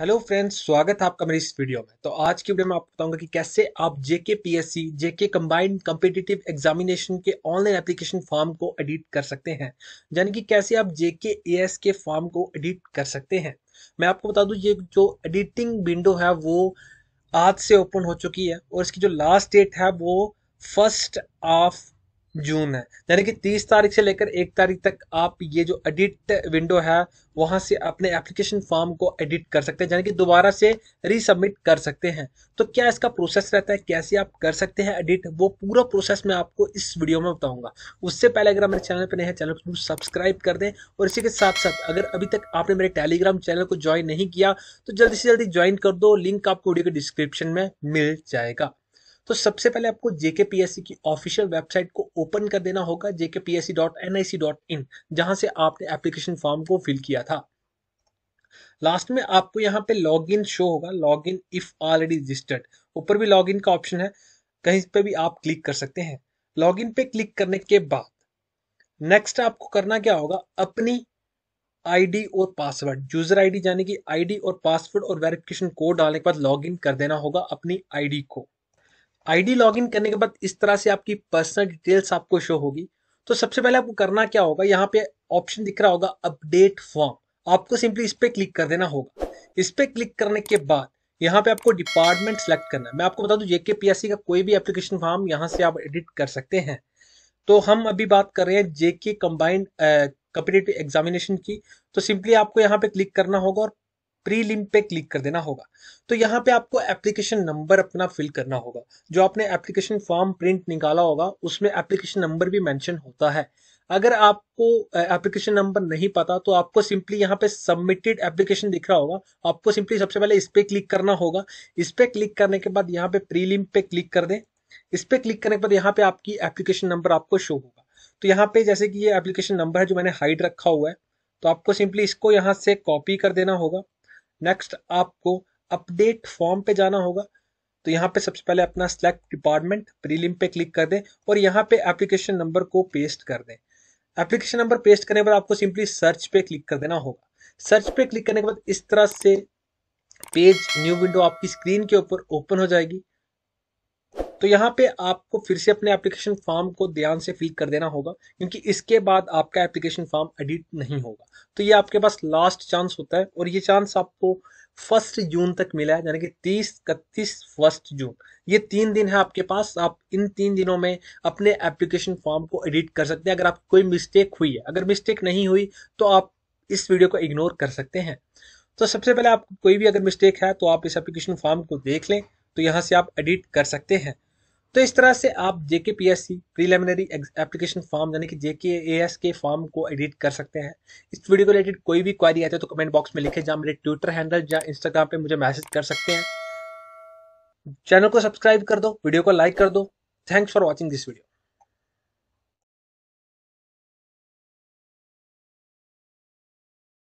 hello friends स्वागत है आपका मेरी इस वीडियो में तो आज की वीडियो में आपको बताऊंगा कि कैसे आप JK PSC JK combined competitive examination के ऑनलाइन एप्लीकेशन फॉर्म को एडिट कर सकते हैं यानी कि कैसे आप जेके एएस के फॉर्म को एडिट कर सकते हैं मैं आपको बता दूं ये जो एडिटिंग विंडो है वो आज से ओपन हो चुकी है और इसकी जो लास्ट डेट है वो फर्स्ट ऑफ जून है यानी कि तीस तारीख से लेकर एक तारीख तक आप ये जो एडिट विंडो है वहां से अपने एप्लीकेशन फॉर्म को एडिट कर सकते हैं यानी कि दोबारा से रीसबमिट कर सकते हैं तो क्या इसका प्रोसेस रहता है कैसे आप कर सकते हैं एडिट वो पूरा प्रोसेस मैं आपको इस वीडियो में बताऊंगा उससे पहले अगर मेरे चैनल पर नहीं है चैनल को सब्सक्राइब कर दें और इसी के साथ साथ अगर अभी तक आपने मेरे टेलीग्राम चैनल को ज्वाइन नहीं किया तो जल्दी से जल्दी ज्वाइन कर दो लिंक आपको वीडियो के डिस्क्रिप्शन में मिल जाएगा तो सबसे पहले आपको जेकेपीएससी की ऑफिशियल वेबसाइट को ओपन कर देना होगा jkpsc.nic.in जहां से आपने एप्लीकेशन फॉर्म को फिल किया था लास्ट में आपको यहाँ पे लॉग इन शो होगा log in if already registered ऊपर भी लॉग इन का ऑप्शन है कहीं पे भी आप क्लिक कर सकते हैं लॉग इन पे क्लिक करने के बाद नेक्स्ट आपको करना क्या होगा अपनी आईडी और पासवर्ड यूजर आईडी यानी कि आईडी और पासवर्ड और वेरिफिकेशन कोड डालने के बाद लॉग इन कर देना होगा अपनी आईडी को आईडी लॉगिन करने के बाद इस तरह से आपकी पर्सनल डिटेल्स आपको शो होगी तो सबसे पहले आपको करना क्या होगा यहाँ पे ऑप्शन दिख रहा होगा अपडेट फॉर्म आपको सिंपली इस पर क्लिक कर देना होगा इस पर क्लिक करने के बाद यहाँ पे आपको डिपार्टमेंट सेलेक्ट करना है मैं आपको बता दू जेके पीएससी का कोई भी एप्लीकेशन फॉर्म यहाँ से आप एडिट कर सकते हैं तो हम अभी बात कर रहे हैं जेके कंबाइंड कम्पिटेटिव एग्जामिनेशन की तो सिंपली आपको यहाँ पे क्लिक करना होगा और प्रीलिम पे क्लिक कर देना होगा तो यहाँ पे आपको एप्लीकेशन नंबर अपना फिल करना होगा जो आपने एप्लीकेशन फॉर्म प्रिंट निकाला होगा उसमें एप्लीकेशन नंबर भी मेंशन होता है अगर आपको एप्लीकेशन नंबर नहीं पता तो आपको सिंपली यहाँ पे सबमिटेड एप्लीकेशन दिख रहा होगा आपको सिंपली सबसे पहले इस पर क्लिक करना होगा इस पर क्लिक करने के बाद यहाँ पे प्रीलिम पे क्लिक कर दें इस पर क्लिक करने के बाद यहाँ पे आपकी एप्लीकेशन नंबर आपको शो होगा तो यहाँ पे जैसे कि ये एप्लीकेशन नंबर है जो मैंने हाइड रखा हुआ है तो आपको सिंपली इसको यहाँ से कॉपी कर देना होगा नेक्स्ट आपको अपडेट फॉर्म पे जाना होगा तो यहाँ पे सबसे पहले अपना सिलेक्ट डिपार्टमेंट प्रीलिम पे क्लिक कर दें और यहाँ पे एप्लीकेशन नंबर को पेस्ट कर दें एप्लीकेशन नंबर पेस्ट करने के बाद आपको सिंपली सर्च पे क्लिक कर देना होगा सर्च पे क्लिक करने के बाद इस तरह से पेज न्यू विंडो आपकी स्क्रीन के ऊपर ओपन हो जाएगी तो यहाँ पे आपको फिर से अपने एप्लीकेशन फॉर्म को ध्यान से फिल कर देना होगा क्योंकि इसके बाद आपका एप्लीकेशन फॉर्म एडिट नहीं होगा तो ये आपके पास लास्ट चांस होता है और ये चांस आपको फर्स्ट जून तक मिला है यानी कि तीस इकतीस फर्स्ट जून ये तीन दिन है आपके पास आप इन तीन दिनों में अपने एप्लीकेशन फॉर्म को एडिट कर सकते हैं अगर आप कोई मिस्टेक हुई है अगर मिस्टेक नहीं हुई तो आप इस वीडियो को इग्नोर कर सकते हैं तो सबसे पहले आप कोई भी अगर मिस्टेक है तो आप इस एप्लीकेशन फॉर्म को देख लें तो यहाँ से आप एडिट कर सकते हैं तो इस तरह से आप JK P S C preliminary application form यानी कि जेके ए एस के फॉर्म को एडिट कर सकते हैं इस वीडियो को रिलेटेड कोई भी क्वारी आती है तो कमेंट बॉक्स में लिखे जहाँ मेरे ट्विटर हैंडल या इंस्टाग्राम पे मुझे मैसेज कर सकते हैं चैनल को सब्सक्राइब कर दो वीडियो को लाइक कर दो thanks for watching this video